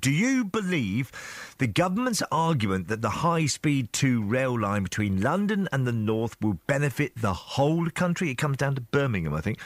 Do you believe the government's argument that the high speed 2 rail line between London and the north will benefit the whole country? It comes down to Birmingham, I think.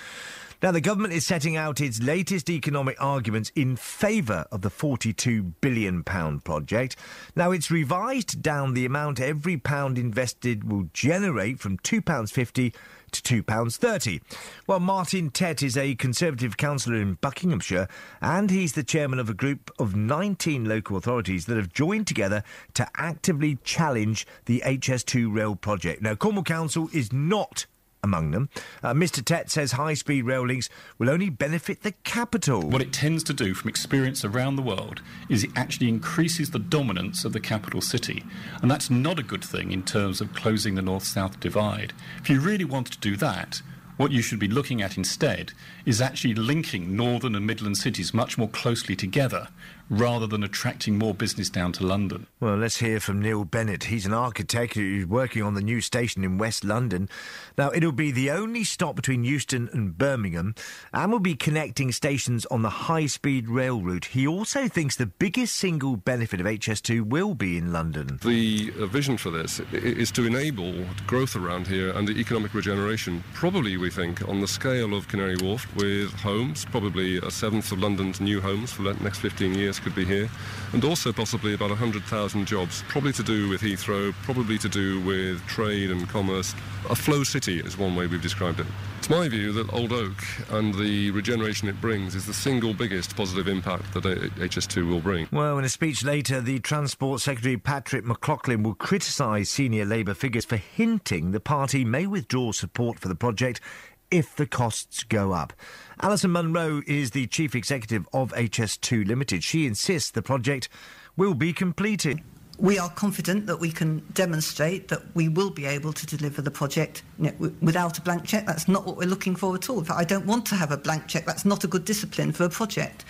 Now, the government is setting out its latest economic arguments in favour of the £42 billion project. Now, it's revised down the amount every pound invested will generate from £2.50 to £2.30. Well, Martin Tett is a Conservative councillor in Buckinghamshire, and he's the chairman of a group of 19 local authorities that have joined together to actively challenge the HS2 rail project. Now, Cornwall Council is not among them. Uh, Mr. Tet says high speed rail links will only benefit the capital. What it tends to do from experience around the world is it actually increases the dominance of the capital city. And that's not a good thing in terms of closing the north south divide. If you really wanted to do that, what you should be looking at instead is actually linking northern and midland cities much more closely together rather than attracting more business down to London. Well, let's hear from Neil Bennett. He's an architect who's working on the new station in West London. Now, it'll be the only stop between Euston and Birmingham and will be connecting stations on the high speed rail route. He also thinks the biggest single benefit of HS2 will be in London. The uh, vision for this is to enable growth around here and the economic regeneration, probably we think, on the scale of Canary Wharf with homes, probably a seventh of London's new homes for the next 15 years could be here, and also possibly about 100,000 jobs, probably to do with Heathrow, probably to do with trade and commerce. A flow city is one way we've described it. It's my view that Old Oak and the regeneration it brings is the single biggest positive impact that HS2 will bring. Well, in a speech later, the Transport Secretary Patrick McLaughlin will criticise senior Labour figures for hinting the party may withdraw support for the project if the costs go up. Alison Munro is the chief executive of HS2 Limited. She insists the project will be completed we are confident that we can demonstrate that we will be able to deliver the project you know, without a blank check. That's not what we're looking for at all. I don't want to have a blank check. That's not a good discipline for a project.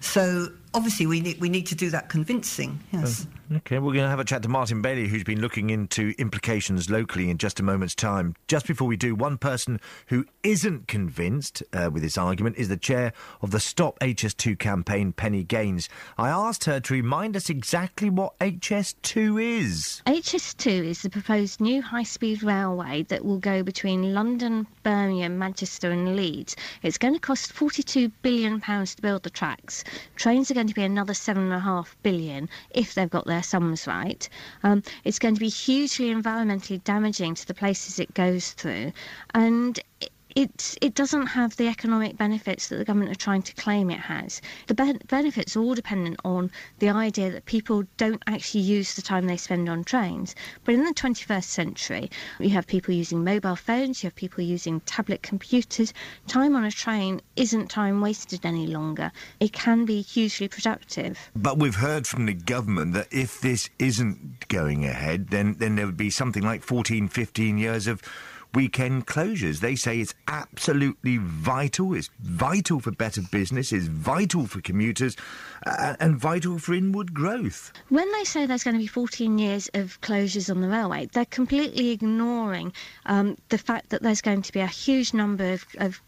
So obviously we need, we need to do that convincing. Yes. Oh, okay, we're going to have a chat to Martin Bailey, who's been looking into implications locally in just a moment's time. Just before we do, one person who isn't convinced uh, with this argument is the chair of the Stop HS2 campaign, Penny Gaines. I asked her to remind us exactly what HS2 is. HS2 is the proposed new high speed railway that will go between London, Birmingham, Manchester, and Leeds. It's going to cost £42 billion to build the tracks. Trains are going going to be another seven and a half billion if they've got their sums right. Um, it's going to be hugely environmentally damaging to the places it goes through, and it it doesn't have the economic benefits that the government are trying to claim it has. The be- benefits are all dependent on the idea that people don't actually use the time they spend on trains. But in the 21st century, you have people using mobile phones, you have people using tablet computers. Time on a train isn't time wasted any longer. It can be hugely productive. But we've heard from the government that if this isn't going ahead, then then there would be something like 14, 15 years of weekend closures. They say it's absolutely vital. It's vital for better business. It's vital for commuters, uh, and vital for inward growth. When they say there's going to be 14 years of closures on the railway, they're completely ignoring um, the fact that there's going to be a huge number of, of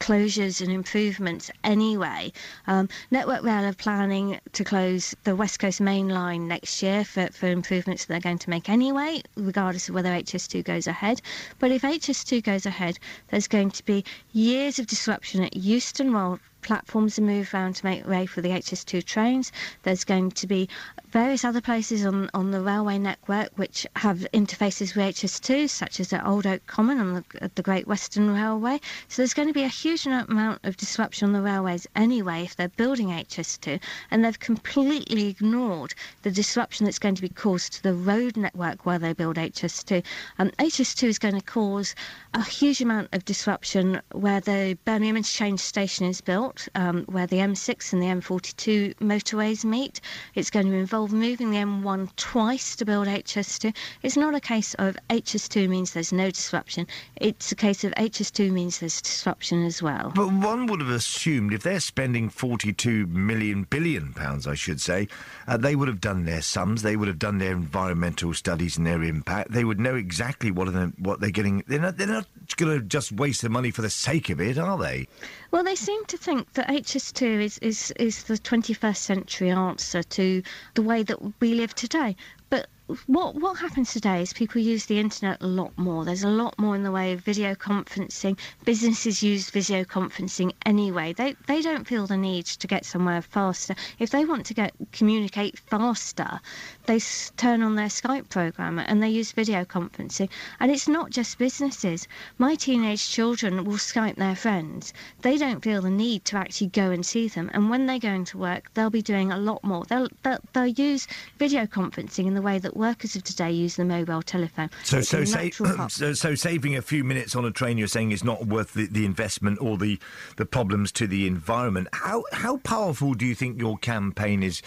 closures and improvements anyway. Um, Network Rail are planning to close the West Coast Main Line next year for, for improvements that they're going to make anyway, regardless of whether HS2 goes ahead. But if HS2 goes ahead, there's going to be years of disruption at Euston Road, platforms are moved around to make way for the HS2 trains. There's going to be various other places on, on the railway network which have interfaces with HS2, such as at Old Oak Common on the, the Great Western Railway. So there's going to be a huge amount of disruption on the railways anyway if they're building HS2, and they've completely ignored the disruption that's going to be caused to the road network where they build HS2. Um, HS2 is going to cause a huge amount of disruption where the Birmingham Interchange Station is built um, where the M6 and the M42 motorways meet. It's going to involve moving the M1 twice to build HS2. It's not a case of HS2 means there's no disruption, it's a case of HS2 means there's disruption as well. But one would have assumed if they're spending 42 million billion pounds, I should say, uh, they would have done their sums, they would have done their environmental studies and their impact. They would know exactly what, are what they're getting. They're not, they're not going to just waste the money for the sake of it, are they? Well, they seem to think that HS2 is, is, is the 21st century answer to the way that we live today. But what what happens today is people use the internet a lot more. There's a lot more in the way of video conferencing. Businesses use video conferencing anyway. They they don't feel the need to get somewhere faster. If they want to get communicate faster, they s- turn on their Skype program and they use video conferencing. And it's not just businesses. My teenage children will Skype their friends. They don't feel the need to actually go and see them. And when they're going to work, they'll be doing a lot more. They'll they'll, they'll use video conferencing in the way that workers of today use the mobile telephone. So, so, sa- so, so, saving a few minutes on a train, you're saying, is not worth the, the investment or the, the problems to the environment. How, how powerful do you think your campaign is?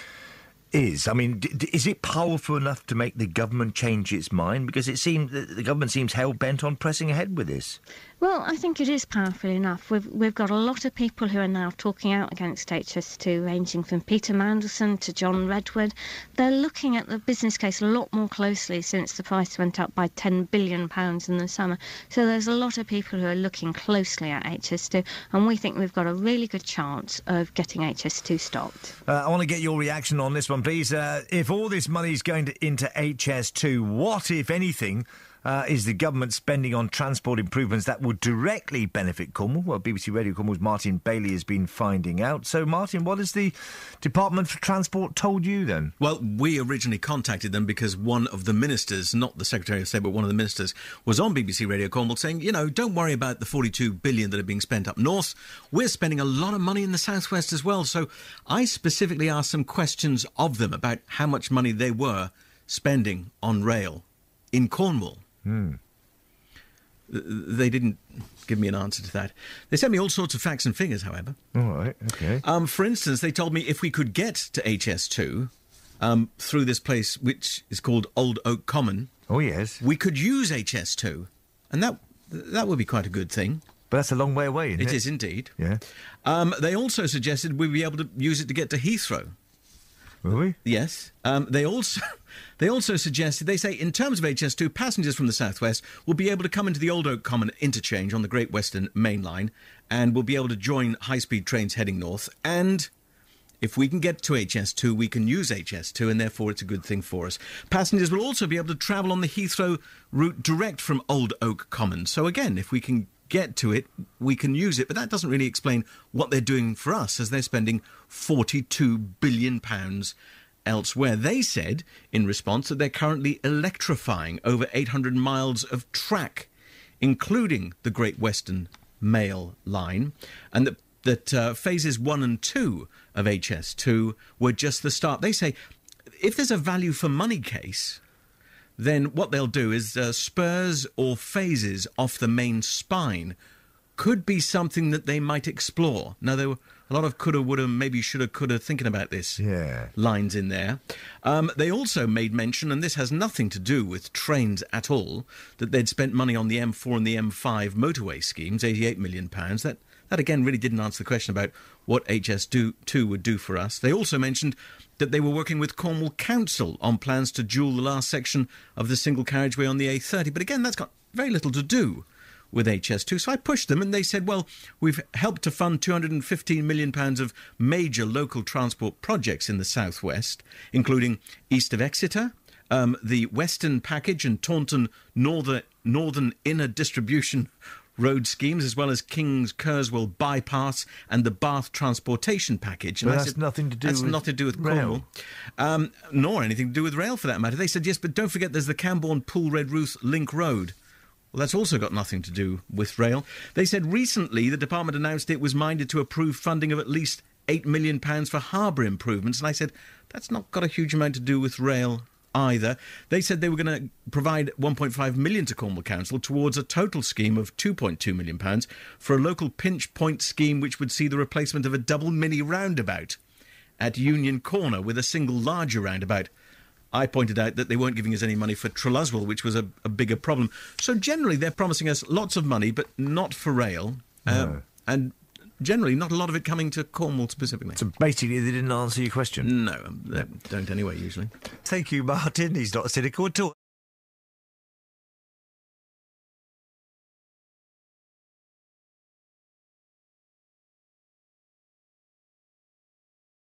is. I mean, d- d- is it powerful enough to make the government change its mind? Because it seems the government seems hell bent on pressing ahead with this. Well, I think it is powerful enough. We've we've got a lot of people who are now talking out against HS2, ranging from Peter Mandelson to John Redwood. They're looking at the business case a lot more closely since the price went up by ten billion pounds in the summer. So there's a lot of people who are looking closely at HS2, and we think we've got a really good chance of getting HS2 stopped. Uh, I want to get your reaction on this one, please. Uh, if all this money is going to, into HS2, what, if anything? uh, is the government spending on transport improvements that would directly benefit Cornwall. Well, BBC Radio Cornwall's Martin Bailey has been finding out. So, Martin, what has the Department for Transport told you then? Well, we originally contacted them because one of the ministers, not the Secretary of State, but one of the ministers, was on BBC Radio Cornwall saying, you know, don't worry about the 42 billion that are being spent up north. We're spending a lot of money in the southwest as well. So I specifically asked some questions of them about how much money they were spending on rail in Cornwall. Hmm. They didn't give me an answer to that. They sent me all sorts of facts and figures, however. All right, okay. Um, for instance, they told me if we could get to HS2 um, through this place, which is called Old Oak Common. Oh, yes. We could use HS2, and that, that would be quite a good thing. But that's a long way away, isn't it? It is indeed. Yeah. Um, they also suggested we'd be able to use it to get to Heathrow. Will we? Yes. Um, they also They also suggested, they say, in terms of HS2, passengers from the southwest will be able to come into the Old Oak Common interchange on the Great Western Main Line and will be able to join high speed trains heading north. And if we can get to HS2, we can use HS2, and therefore it's a good thing for us. Passengers will also be able to travel on the Heathrow route direct from Old Oak Common. So, again, if we can get to it, we can use it. But that doesn't really explain what they're doing for us, as they're spending £42 billion elsewhere. They said in response that they're currently electrifying over 800 miles of track, including the Great Western Mail Line, and that, that uh, phases one and two of HS2 were just the start. They say if there's a value for money case, then what they'll do is uh, spurs or phases off the main spine could be something that they might explore. Now, they were a lot of coulda, woulda, maybe shoulda, coulda thinking about this yeah. lines in there. Um, they also made mention, and this has nothing to do with trains at all, that they'd spent money on the M4 and the M5 motorway schemes, £88 million. That, that again really didn't answer the question about what HS2 would do for us. They also mentioned that they were working with Cornwall Council on plans to dual the last section of the single carriageway on the A30. But again, that's got very little to do with HS2. So I pushed them and they said, well, we've helped to fund £215 million of major local transport projects in the southwest, including east of Exeter, um, the Western Package and Taunton Northern, Northern Inner Distribution road schemes, as well as King's Kerswell bypass and the Bath transportation package. And but that's said, nothing to do. That's with nothing to do with rail. Cornwall, um, nor anything to do with rail for that matter. They said yes, but don't forget there's the Camborne Pool Red Ruth Link Road, well, that's also got nothing to do with rail. They said recently the department announced it was minded to approve funding of at least £8 million for harbour improvements. And I said, that's not got a huge amount to do with rail either. They said they were going to provide 1.5 million to Cornwall Council towards a total scheme of 2.2 million pounds for a local pinch point scheme which would see the replacement of a double mini roundabout at Union Corner with a single larger roundabout I pointed out that they weren't giving us any money for Treluzwell, which was a, a bigger problem. So generally, they're promising us lots of money, but not for rail. No. Um, and generally not a lot of it coming to Cornwall specifically. So basically, they didn't answer your question. No, um, they don't anyway. Usually. Thank you, Martin. He's not cynical at all.